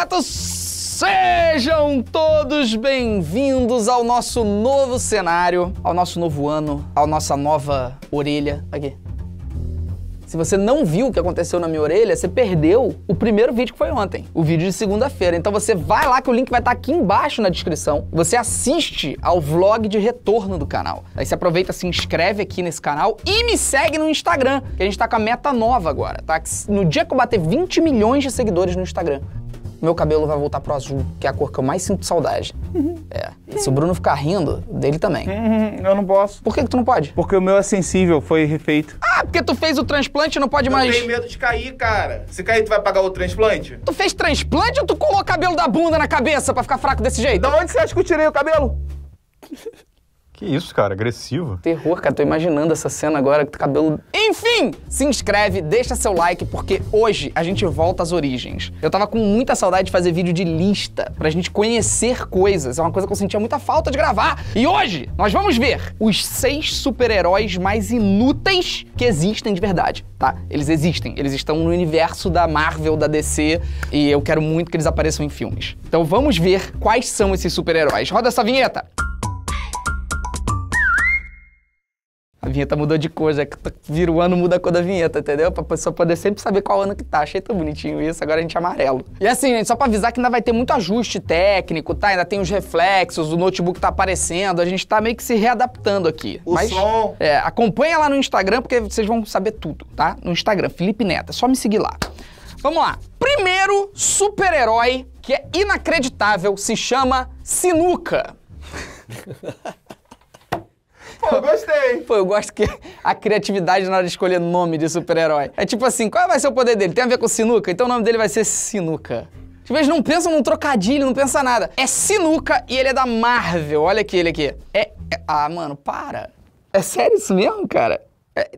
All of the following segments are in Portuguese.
Renato, sejam todos bem-vindos ao nosso novo cenário, ao nosso novo ano, à nossa nova orelha. Aqui. Se você não viu o que aconteceu na minha orelha, você perdeu o primeiro vídeo que foi ontem, o vídeo de segunda-feira. Então você vai lá que o link vai estar aqui embaixo na descrição. Você assiste ao vlog de retorno do canal. Aí você aproveita, se inscreve aqui nesse canal e me segue no Instagram, que a gente tá com a meta nova agora, tá? No dia que eu bater 20 milhões de seguidores no Instagram, meu cabelo vai voltar pro azul, que é a cor que eu mais sinto saudade. Uhum. É. E se o Bruno ficar rindo, dele também. Uhum. Eu não posso. Por que, que tu não pode? Porque o meu é sensível, foi refeito. Ah, porque tu fez o transplante e não pode eu mais. Eu tenho medo de cair, cara. Se cair, tu vai pagar o transplante? Tu fez transplante ou tu colou o cabelo da bunda na cabeça pra ficar fraco desse jeito? Da onde você acha que eu tirei o cabelo? Que isso, cara, agressivo. Terror, cara, tô imaginando essa cena agora com cabelo. Enfim, se inscreve, deixa seu like, porque hoje a gente volta às origens. Eu tava com muita saudade de fazer vídeo de lista, pra gente conhecer coisas. É uma coisa que eu sentia muita falta de gravar. E hoje nós vamos ver os seis super-heróis mais inúteis que existem de verdade, tá? Eles existem, eles estão no universo da Marvel, da DC, e eu quero muito que eles apareçam em filmes. Então vamos ver quais são esses super-heróis. Roda essa vinheta! A vinheta mudou de cor, já que tá, vira o ano, muda a cor da vinheta, entendeu? Pra pessoa poder sempre saber qual ano que tá. Achei tão bonitinho isso, agora a gente é amarelo. E assim, gente, só pra avisar que ainda vai ter muito ajuste técnico, tá? Ainda tem os reflexos, o notebook tá aparecendo, a gente tá meio que se readaptando aqui. O Mas, som... É, acompanha lá no Instagram, porque vocês vão saber tudo, tá? No Instagram, Felipe Neto, é só me seguir lá. Vamos lá. Primeiro super-herói que é inacreditável se chama Sinuca. Pô, gostei. Pô, eu gosto que a criatividade na hora de escolher nome de super-herói. É tipo assim, qual vai ser o poder dele? Tem a ver com sinuca? Então o nome dele vai ser Sinuca. Tipo, eles não pensam num trocadilho, não pensa nada. É Sinuca e ele é da Marvel. Olha aqui, ele aqui. É, é... Ah, mano, para. É sério isso mesmo, cara? É...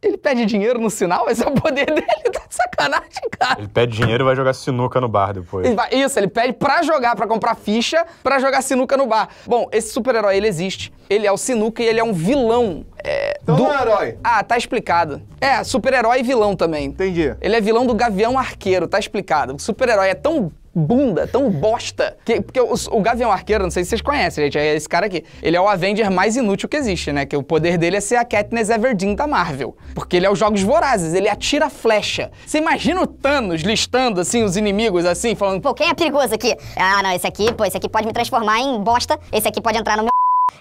Ele pede dinheiro no sinal? Esse é o poder dele, tá de sacanagem, cara. Ele pede dinheiro e vai jogar sinuca no bar depois. Ele vai, isso, ele pede pra jogar, pra comprar ficha, pra jogar sinuca no bar. Bom, esse super-herói, ele existe. Ele é o sinuca e ele é um vilão. É, então do... não é herói. Ah, tá explicado. É, super-herói e vilão também. Entendi. Ele é vilão do Gavião Arqueiro, tá explicado. O super-herói é tão bunda, tão bosta. Que, porque o, o Gavião Arqueiro, não sei se vocês conhecem, gente, é esse cara aqui. Ele é o Avenger mais inútil que existe, né? Que o poder dele é ser a Katniss Everdeen da Marvel. Porque ele é os Jogos Vorazes, ele atira flecha. Você imagina o Thanos listando, assim, os inimigos, assim, falando... Pô, quem é perigoso aqui? Ah, não, esse aqui, pô, esse aqui pode me transformar em bosta, esse aqui pode entrar no meu...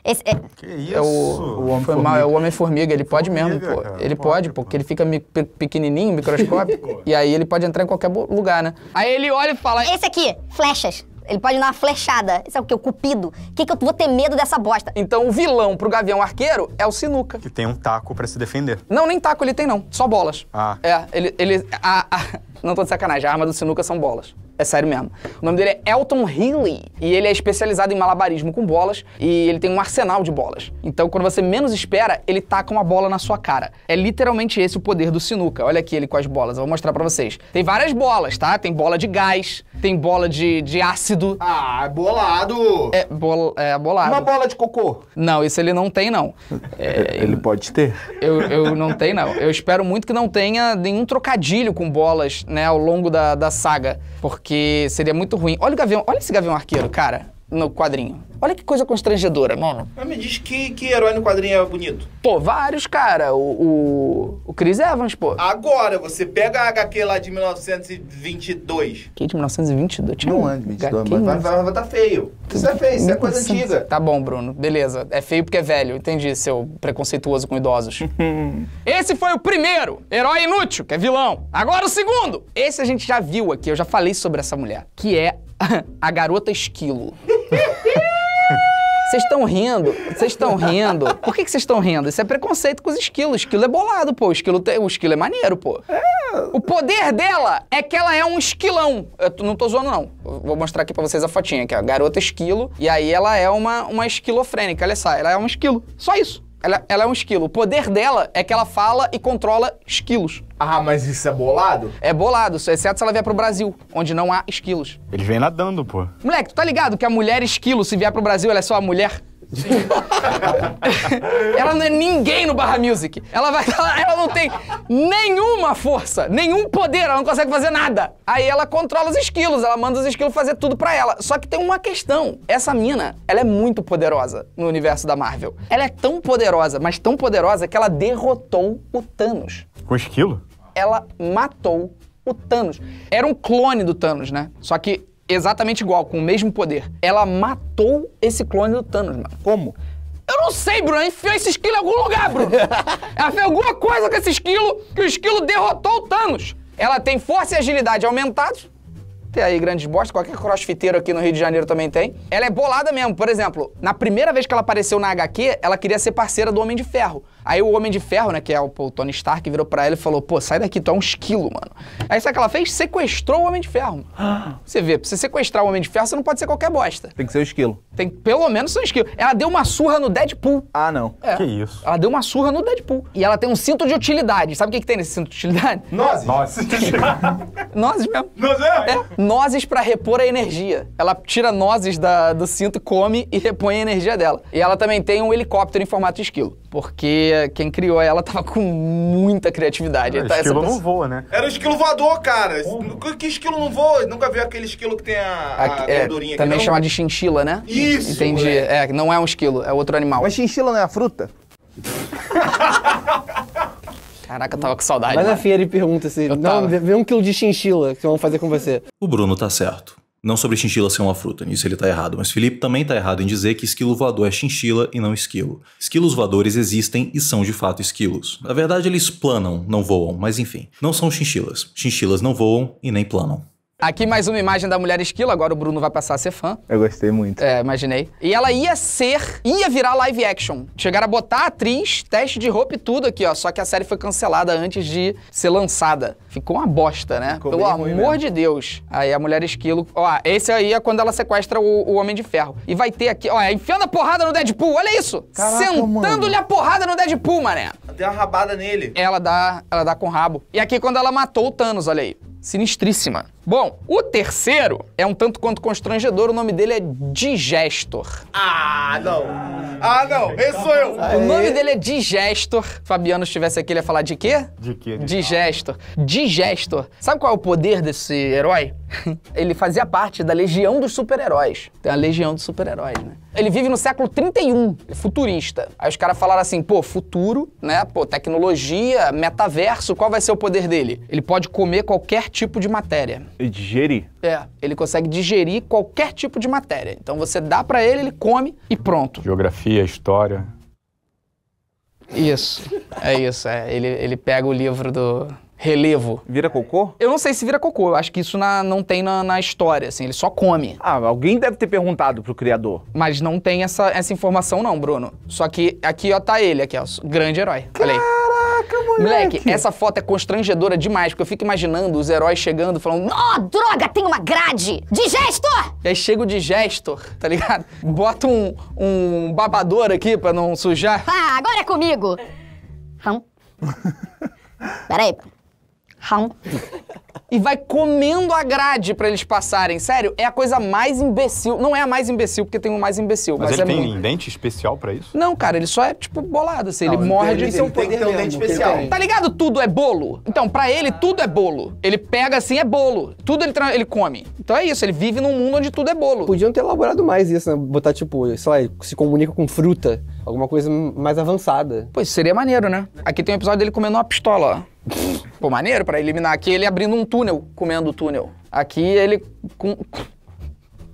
Esse, é... Que isso? É o, o homem formiga. Mal, é o homem formiga, ele pode mesmo, pô. Cara, ele pode, pô, porque ele fica mi, pequenininho, microscópico, e aí ele pode entrar em qualquer lugar, né? Aí ele olha e fala: "Esse aqui, flechas. Ele pode dar uma flechada. Isso é o que? O cupido. O que, que eu vou ter medo dessa bosta? Então o vilão pro Gavião Arqueiro é o Sinuca. Que tem um taco para se defender. Não, nem taco ele tem, não. Só bolas. Ah. É, ele. ele a, a, não tô de sacanagem, a arma do Sinuca são bolas. É sério mesmo. O nome dele é Elton Healy e ele é especializado em malabarismo com bolas e ele tem um arsenal de bolas. Então, quando você menos espera, ele taca uma bola na sua cara. É literalmente esse o poder do sinuca. Olha aqui ele com as bolas, eu vou mostrar para vocês. Tem várias bolas, tá? Tem bola de gás, tem bola de, de ácido. Ah, é bolado! É, bol, é bolado. Uma bola de cocô. Não, isso ele não tem, não. É, ele pode ter. Eu, eu não tenho, não. Eu espero muito que não tenha nenhum trocadilho com bolas, né, ao longo da, da saga, porque que seria muito ruim. Olha o gavião, olha esse gavião arqueiro, cara, no quadrinho. Olha que coisa constrangedora, nono. Mas me diz que, que herói no quadrinho é bonito. Pô, vários, cara. O, o, o Chris Evans, pô. Agora, você pega a HQ lá de 1922. Que de 1922? Tinha não é de 22, mas vai, vai, vai tá feio. Isso é feio, isso é coisa antiga. Tá bom, Bruno. Beleza. É feio porque é velho. Entendi, seu preconceituoso com idosos. Esse foi o primeiro, herói inútil, que é vilão. Agora o segundo. Esse a gente já viu aqui, eu já falei sobre essa mulher, que é a garota esquilo. Vocês estão rindo? Vocês estão rindo? Por que vocês estão rindo? Isso é preconceito com os esquilos. O esquilo é bolado, pô. O esquilo, tem o esquilo é maneiro, pô. É. O poder dela é que ela é um esquilão. Eu não tô zoando, não. Vou mostrar aqui pra vocês a fotinha aqui, a Garota esquilo. E aí ela é uma, uma esquilofrênica. Olha só, ela é um esquilo. Só isso. Ela, ela é um esquilo. O poder dela é que ela fala e controla esquilos. Ah, mas isso é bolado? É bolado, exceto se ela vier pro Brasil, onde não há esquilos. Eles vêm nadando, pô. Moleque, tu tá ligado que a mulher esquilo, se vier pro Brasil, ela é só a mulher? ela não é ninguém no Barra Music. Ela, vai, ela, ela, não tem nenhuma força, nenhum poder, ela não consegue fazer nada. Aí ela controla os esquilos, ela manda os esquilos fazer tudo pra ela. Só que tem uma questão: essa mina, ela é muito poderosa no universo da Marvel. Ela é tão poderosa, mas tão poderosa que ela derrotou o Thanos. Com esquilo? ela matou o Thanos. Era um clone do Thanos, né? Só que exatamente igual, com o mesmo poder. Ela matou esse clone do Thanos, mano. Como? Eu não sei, Bruno. Ela enfiou esse esquilo em algum lugar, Bruno. ela fez alguma coisa com esse esquilo que o esquilo derrotou o Thanos. Ela tem força e agilidade aumentados, aí grandes bosta qualquer crossfiteiro aqui no Rio de Janeiro também tem. Ela é bolada mesmo, por exemplo, na primeira vez que ela apareceu na HQ, ela queria ser parceira do Homem de Ferro. Aí o Homem de Ferro, né, que é o, o Tony Stark, virou pra ela e falou, pô, sai daqui, tu é um esquilo, mano. Aí sabe o que ela fez? Sequestrou o Homem de Ferro. Você vê, pra você sequestrar o Homem de Ferro, você não pode ser qualquer bosta. Tem que ser um esquilo. Tem que, pelo menos, ser um esquilo. Ela deu uma surra no Deadpool. Ah, não. É. Que isso. Ela deu uma surra no Deadpool. E ela tem um cinto de utilidade. Sabe o que, que tem nesse cinto de utilidade? Nozes. Nozes. Nozes mesmo. Nozes mesmo? É nozes para repor a energia. Ela tira nozes da, do cinto, come e repõe a energia dela. E ela também tem um helicóptero em formato de esquilo. Porque quem criou ela tava com muita criatividade. Ah, então, esquilo não voa, né? Era o esquilo voador, cara. Oh. Que esquilo não voa? Nunca viu aquele esquilo que tem a, a, a é, aqui, Também não? chamado de chinchila, né? Isso! Entendi. É. é, não é um esquilo, é outro animal. Mas chinchila não é a fruta? Caraca, tava com saudade. Vai mano. na feira e pergunta se. Eu não, tava. vê um quilo de chinchila que vão fazer com você. O Bruno tá certo. Não sobre chinchila ser uma fruta, nisso ele tá errado, mas Felipe também tá errado em dizer que esquilo voador é chinchila e não esquilo. Esquilos voadores existem e são de fato esquilos. Na verdade, eles planam, não voam, mas enfim, não são chinchilas. Chinchilas não voam e nem planam. Aqui mais uma imagem da mulher esquilo, agora o Bruno vai passar a ser fã. Eu gostei muito. É, imaginei. E ela ia ser, ia virar live action. Chegaram a botar atriz, teste de roupa e tudo aqui, ó. Só que a série foi cancelada antes de ser lançada. Ficou uma bosta, né? Ficou Pelo amor mesmo. de Deus. Aí a mulher esquilo. Ó, esse aí é quando ela sequestra o, o Homem de Ferro. E vai ter aqui, ó, enfiando a porrada no Deadpool, olha isso! Sentando-lhe a porrada no Deadpool, mané. Deu uma rabada nele. Ela dá, ela dá com o rabo. E aqui quando ela matou o Thanos, olha aí. Sinistríssima. Bom, o terceiro é um tanto quanto constrangedor, o nome dele é Digestor. Ah, não! Ah, não! Esse sou eu! O nome dele é Digestor. Fabiano estivesse aqui, ele ia falar de quê? De quê? Digestor. Digestor. Sabe qual é o poder desse herói? ele fazia parte da Legião dos Super-Heróis. Tem a Legião dos Super-Heróis, né? Ele vive no século 31, é futurista. Aí os caras falaram assim, pô, futuro, né? Pô, tecnologia, metaverso, qual vai ser o poder dele? Ele pode comer qualquer tipo de matéria. E digerir? É, ele consegue digerir qualquer tipo de matéria. Então você dá para ele, ele come e pronto. Geografia, história. Isso, é isso. É. Ele, ele pega o livro do, relevo. Vira cocô? Eu não sei se vira cocô, eu acho que isso na, não tem na, na, história, assim, ele só come. Ah, alguém deve ter perguntado pro criador. Mas não tem essa, essa informação não, Bruno. Só que aqui, ó, tá ele, aqui, ó, grande herói. Olha aí. Caraca, moleque. Moleque, essa foto é constrangedora demais, porque eu fico imaginando os heróis chegando falando: Oh, droga, tem uma grade! Digestor! E aí chega o digestor, tá ligado? Bota um, um babador aqui pra não sujar. Ah, agora é comigo! Hum. Peraí. Hum. e vai comendo a grade para eles passarem. Sério, é a coisa mais imbecil. Não é a mais imbecil, porque tem o mais imbecil. Mas, mas ele é tem um dente especial para isso? Não, cara, ele só é, tipo, bolado, assim. Não, ele, morre. de... Ele, ele, tem que ter um dente especial. Tá ligado? Tudo é bolo. Então, para ele, tudo é bolo. Ele pega, assim, é bolo. Tudo ele, ele come. Então é isso, ele vive num mundo onde tudo é bolo. Podiam ter elaborado mais isso, né? Botar, tipo, sei lá, se comunica com fruta. Alguma coisa mais avançada. Pois, seria maneiro, né? Aqui tem um episódio dele comendo uma pistola, ó. Pô, maneiro para eliminar aqui ele abrindo um túnel, comendo o túnel. Aqui ele com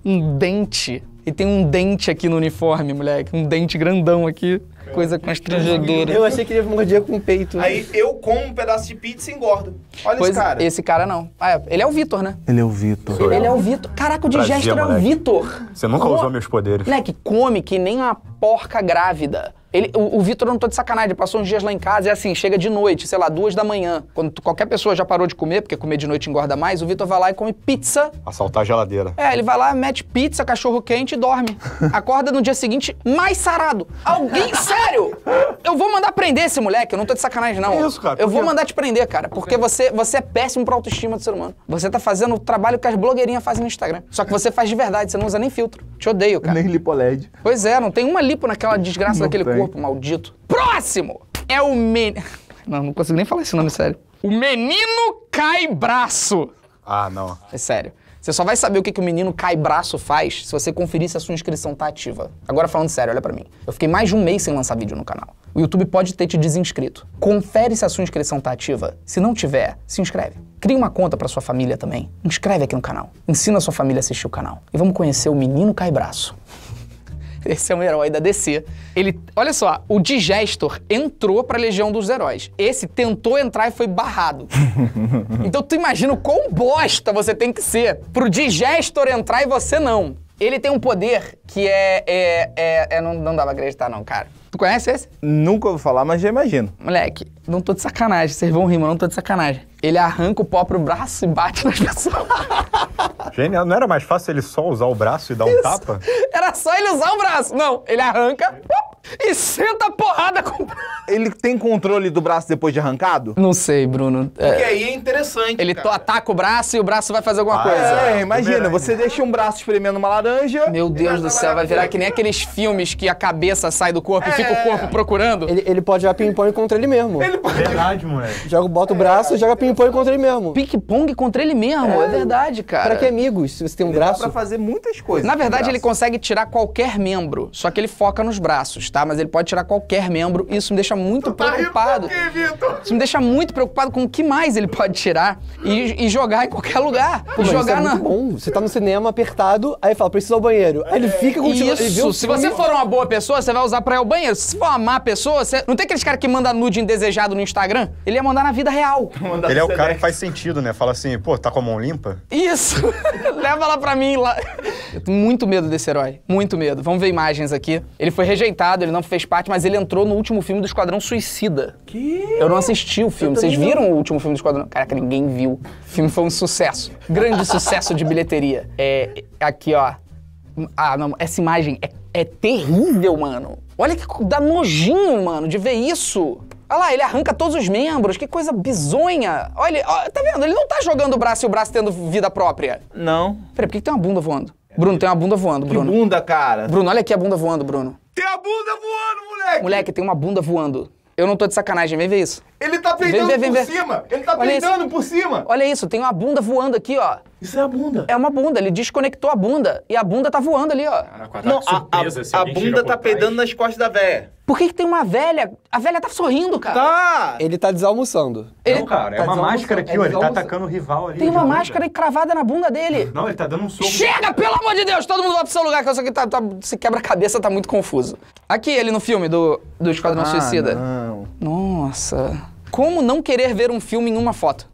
um dente. E tem um dente aqui no uniforme, moleque. Um dente grandão aqui. Coisa constrangedora. Eu achei que ele mordia com o peito. Né? Aí eu como um pedaço de pizza e engordo. Olha pois, esse cara. Esse cara não. Ah, é. Ele é o Vitor, né? Ele é o Vitor. Ele, é o Vitor. Caraca, o digestor é o Vitor. Você nunca usou meus poderes. Moleque, come que nem uma porca grávida. Ele, o, o Vitor, eu não tô de sacanagem, passou uns dias lá em casa, é assim, chega de noite, sei lá, duas da manhã. Quando tu, qualquer pessoa já parou de comer, porque comer de noite engorda mais, o Vitor vai lá e come pizza. Assaltar a geladeira. É, ele vai lá, mete pizza, cachorro quente e dorme. Acorda no dia seguinte mais sarado. Alguém, sério! Eu vou mandar prender esse moleque, eu não tô de sacanagem não. É isso, cara. Eu vou mandar te prender, cara, porque você, você é péssimo pra autoestima do ser humano. Você tá fazendo o trabalho que as blogueirinhas fazem no Instagram. Só que você faz de verdade, você não usa nem filtro. Te odeio, cara. Nem lipo LED. Pois é, não tem uma lipo naquela desgraça não daquele tem. corpo corpo maldito. Próximo é o men... Não, não consigo nem falar esse nome sério. O menino cai braço. Ah, não. É sério. Você só vai saber o que, que o menino cai braço faz se você conferir se a sua inscrição tá ativa. Agora falando sério, olha para mim. Eu fiquei mais de um mês sem lançar vídeo no canal. O YouTube pode ter te desinscrito. Confere se a sua inscrição tá ativa. Se não tiver, se inscreve. Crie uma conta para sua família também. Inscreve aqui no canal. Ensina a sua família a assistir o canal. E vamos conhecer o menino cai braço. Esse é um herói da DC. Ele, olha só, o Digestor entrou pra Legião dos Heróis. Esse tentou entrar e foi barrado. então tu imagina o quão bosta você tem que ser pro Digestor entrar e você não. Ele tem um poder que é. é, é, é não, não pra acreditar, não, cara. Tu conhece esse? Nunca ouvi falar, mas já imagino. Moleque, não tô de sacanagem. Vocês vão rir, mas não tô de sacanagem. Ele arranca o próprio braço e bate nas pessoas. Genial. Não era mais fácil ele só usar o braço e dar Isso. um tapa? Era só ele usar o braço. Não, ele arranca e senta a porrada com o braço. Ele tem controle do braço depois de arrancado? Não sei, Bruno. É. Porque aí é interessante. Ele cara. ataca o braço e o braço vai fazer alguma ah, coisa. É, imagina, você deixa um braço espremendo uma laranja. Meu Deus do céu, vai virar que nem aqueles filmes que a cabeça sai do corpo é. e fica o corpo procurando. Ele, ele pode jogar ping-pong contra ele mesmo. Ele pode... Verdade, moleque. Joga, bota o braço e joga ping-pong contra ele mesmo. Ping-pong contra ele mesmo, é. é. verdade, cara. Pra que amigos, se você tem um ele braço? Dá pra fazer muitas coisas. Na verdade, ele consegue tirar qualquer membro, só que ele foca nos braços tá? Mas ele pode tirar qualquer membro. Isso me deixa muito tu tá preocupado. Tá quê, isso me deixa muito preocupado com o que mais ele pode tirar e, e jogar em qualquer lugar. Pô, jogar é na. bom. Você tá no cinema apertado, aí fala, precisa ir ao banheiro. Aí ele fica com Isso. Se você for uma boa pessoa, você vai usar pra ir ao banheiro. Se for uma má pessoa, você. Não tem aqueles caras que manda nude indesejado no Instagram? Ele ia mandar na vida real. Ele é o cara que faz sentido, né? Fala assim, pô, tá com a mão limpa? Isso! Leva lá pra mim lá. Eu tenho muito medo desse herói. Muito medo. Vamos ver imagens aqui. Ele foi rejeitado ele não fez parte, mas ele entrou no último filme do Esquadrão Suicida. Que? Eu não assisti o filme. Vocês viram não. o último filme do Esquadrão? Caraca, ninguém viu. O filme foi um sucesso. Grande sucesso de bilheteria. É, aqui, ó. Ah, não, essa imagem é, é terrível, mano. Olha que dá nojinho, mano, de ver isso. Olha lá, ele arranca todos os membros, que coisa bizonha. Olha, tá vendo? Ele não tá jogando o braço e o braço tendo vida própria. Não. Peraí, por que, que tem uma bunda voando? Bruno, tem uma bunda voando, Bruno. Que bunda, cara? Bruno, olha aqui a bunda voando, Bruno. Tem a bunda voando, moleque! Moleque, tem uma bunda voando. Eu não tô de sacanagem, vem ver isso. Ele tá peidando vem, vem, vem, por cima! Ele tá Olha peidando isso. por cima! Olha isso, tem uma bunda voando aqui, ó. Isso é a bunda. É uma bunda, ele desconectou a bunda e a bunda tá voando ali, ó. Caraca, não, surpresa, a, a, a bunda tá pedando nas costas da véia. Por que, que tem uma velha? A velha tá sorrindo, cara. Tá! Ele tá desalmoçando. Ele... Não, cara, é tá uma máscara aqui, é ó. Ele tá atacando o rival ali. Tem uma né? máscara cravada na bunda dele. Não, ele tá dando um soco. Chega, pelo amor de Deus! Todo mundo vai pro seu lugar, que isso aqui tá, tá, se quebra-cabeça, tá muito confuso. Aqui, ele no filme do, do Esquadrão ah, Suicida. Não. Nossa. Como não querer ver um filme em uma foto?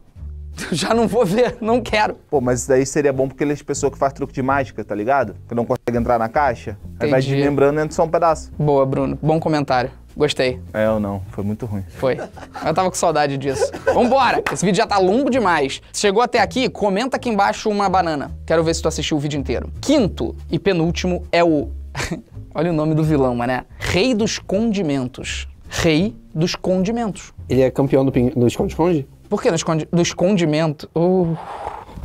já não vou ver, não quero. Pô, mas isso daí seria bom porque eles é pessoas que faz truque de mágica, tá ligado? Que não consegue entrar na caixa. Entendi. Ao invés de lembrando, entra só um pedaço. Boa, Bruno. Bom comentário. Gostei. É ou não? Foi muito ruim. Foi. Eu tava com saudade disso. Vambora! Esse vídeo já tá longo demais. Se chegou até aqui, comenta aqui embaixo uma banana. Quero ver se tu assistiu o vídeo inteiro. Quinto e penúltimo é o... Olha o nome do vilão, mané. Rei dos Condimentos. Rei dos Condimentos. Ele é campeão do, pin... do esconde-esconde? Por que do, escondi do escondimento? Uh.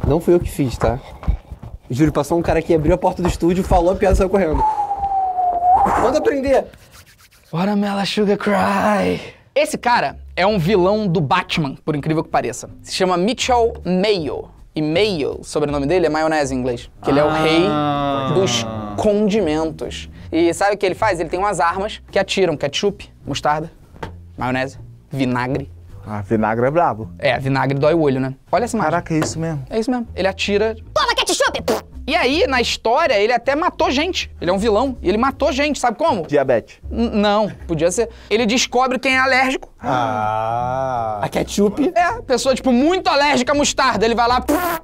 Não fui eu que fiz, tá? Júlio, passou um cara que abriu a porta do estúdio, falou a piada e saiu correndo. Manda aprender! mela Sugar Cry! Esse cara é um vilão do Batman, por incrível que pareça. Se chama Mitchell Mayo. E Mayo, o sobrenome dele é maionese em inglês. Que ah. ele é o ah. rei dos condimentos. E sabe o que ele faz? Ele tem umas armas que atiram ketchup, mostarda, maionese, vinagre, ah, vinagre é brabo. É, vinagre dói o olho, né? Olha essa imagem. Caraca, é isso mesmo. É isso mesmo. Ele atira... Toma ketchup! E aí, na história, ele até matou gente. Ele é um vilão. E ele matou gente, sabe como? Diabetes. N não, podia ser. Ele descobre quem é alérgico. Ah. A ketchup? É, pessoa, tipo, muito alérgica à mostarda. Ele vai lá. Pff,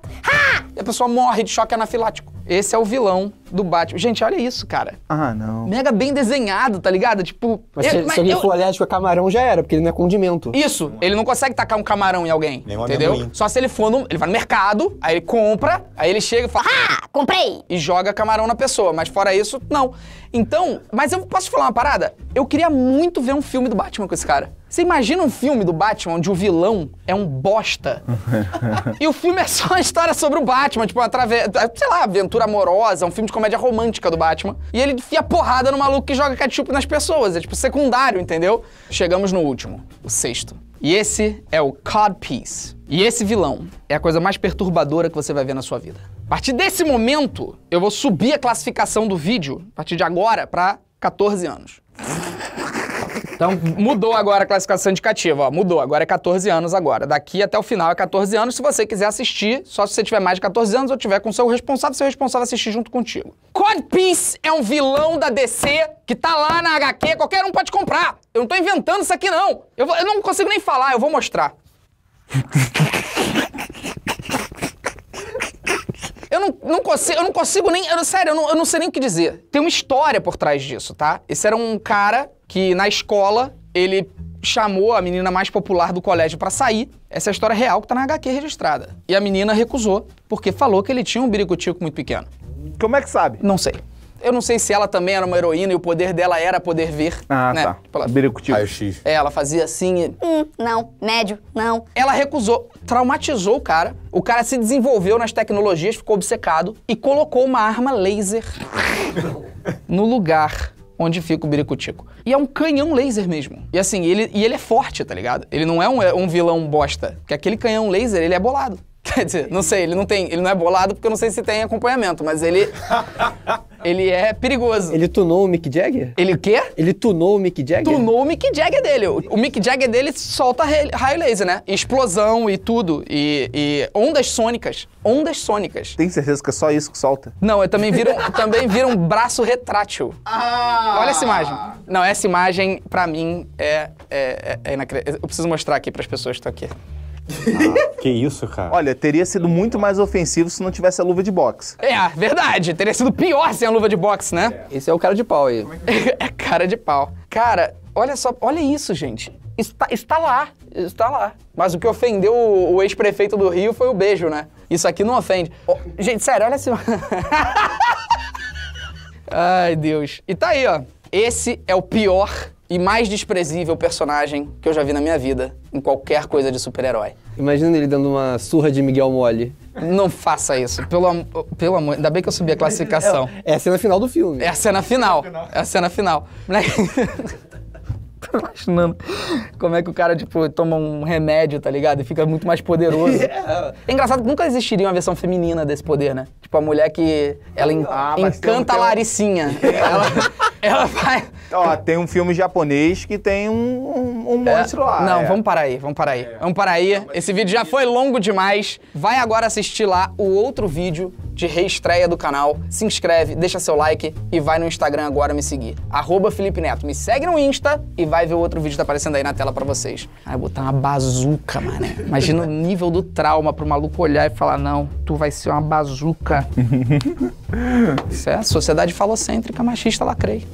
e a pessoa morre de choque anafilático. Esse é o vilão do Batman. Gente, olha isso, cara. Ah, não. Mega bem desenhado, tá ligado? Tipo. Mas se, eu, se ele eu... for alérgico a camarão, já era, porque ele não é condimento. Isso, não ele não consegue tacar um camarão em alguém. Nem entendeu? Só se ele for no. Ele vai no mercado, aí ele compra, aí ele chega e fala. Ah, comprei! E joga camarão na pessoa. Mas fora isso, não. Então, mas eu posso te falar uma parada? Eu queria muito ver um filme do Batman com esse cara. Você imagina um filme do Batman onde o vilão é um bosta? e o filme é só uma história sobre o Batman, tipo, uma trave... sei lá, aventura amorosa, um filme de comédia romântica do Batman. E ele enfia porrada no maluco que joga ketchup nas pessoas. É tipo secundário, entendeu? Chegamos no último, o sexto. E esse é o Codpiece. E esse vilão é a coisa mais perturbadora que você vai ver na sua vida. A partir desse momento, eu vou subir a classificação do vídeo, a partir de agora, para 14 anos. Então, mudou agora a classificação indicativa, ó, mudou, agora é 14 anos agora. Daqui até o final é 14 anos, se você quiser assistir, só se você tiver mais de 14 anos ou tiver com seu responsável, seu responsável assistir junto contigo. Cod Peace é um vilão da DC que tá lá na HQ, qualquer um pode comprar. Eu não tô inventando isso aqui não. Eu, vou, eu não consigo nem falar, eu vou mostrar. Eu não, não, consigo, eu não consigo nem. Eu, sério, eu não, eu não sei nem o que dizer. Tem uma história por trás disso, tá? Esse era um cara que na escola ele chamou a menina mais popular do colégio para sair. Essa é a história real que tá na HQ registrada. E a menina recusou, porque falou que ele tinha um biricutico muito pequeno. Como é que sabe? Não sei. Eu não sei se ela também era uma heroína e o poder dela era poder ver. Ah, né? tá. Tipo, Biricutico. Raio-X. É, ela fazia assim e... Hum, não. Médio, não. Ela recusou, traumatizou o cara. O cara se desenvolveu nas tecnologias, ficou obcecado e colocou uma arma laser no lugar onde fica o Biricutico. E é um canhão laser mesmo. E assim, ele, e ele é forte, tá ligado? Ele não é um, é um vilão bosta. Porque aquele canhão laser, ele é bolado. Quer dizer, não sei, ele não tem, ele não é bolado porque eu não sei se tem acompanhamento, mas ele ele é perigoso. Ele tunou o Mick Jagger? Ele o quê? Ele tunou o Mick Jagger? Tunou o Mick Jagger dele. O Mick Jagger dele solta raio laser, né? Explosão e tudo. E, e ondas sônicas. Ondas sônicas. Tem certeza que é só isso que solta? Não, eu também vira, também vira um braço retrátil. Ah. Olha essa imagem. Não, essa imagem, pra mim, é, é, é, é inacreditável. Eu preciso mostrar aqui pras pessoas que estão aqui. Ah, que isso, cara. Olha, teria sido muito mais ofensivo se não tivesse a luva de boxe. É, verdade. Teria sido pior sem a luva de boxe, né? É. Esse é o cara de pau aí. É, é cara de pau. Cara, olha só, olha isso, gente. Está, está lá, está lá. Mas o que ofendeu o, o ex-prefeito do Rio foi o beijo, né? Isso aqui não ofende. Oh, gente, sério, olha assim. Ai, Deus. E tá aí, ó. Esse é o pior e mais desprezível personagem que eu já vi na minha vida em qualquer coisa de super-herói. Imagina ele dando uma surra de Miguel Mole. Não faça isso. Pelo, pelo amor. Ainda bem que eu subi a classificação. É, é, a cena final do filme. É a cena final. É a cena final. É Tô imaginando como é que o cara, tipo, toma um remédio, tá ligado? E fica muito mais poderoso. É engraçado que nunca existiria uma versão feminina desse poder, né? Tipo, a mulher que. Ela en ah, encanta a é Laricinha. Ela... Ela vai. Ó, tem um filme japonês que tem um, um, um é. monstro é, lá. Não, é. vamos parar aí, vamos parar aí. É. Vamos parar aí. Esse vídeo já foi é longo demais. Vai agora assistir lá o outro vídeo de reestreia do canal, se inscreve, deixa seu like e vai no Instagram agora me seguir. Arroba Felipe Neto. Me segue no Insta e vai ver o outro vídeo que tá aparecendo aí na tela para vocês. Aí botar uma bazuca, mané. Imagina o nível do trauma pro maluco olhar e falar, não, tu vai ser uma bazuca. Isso é sociedade falocêntrica, machista, lacrei.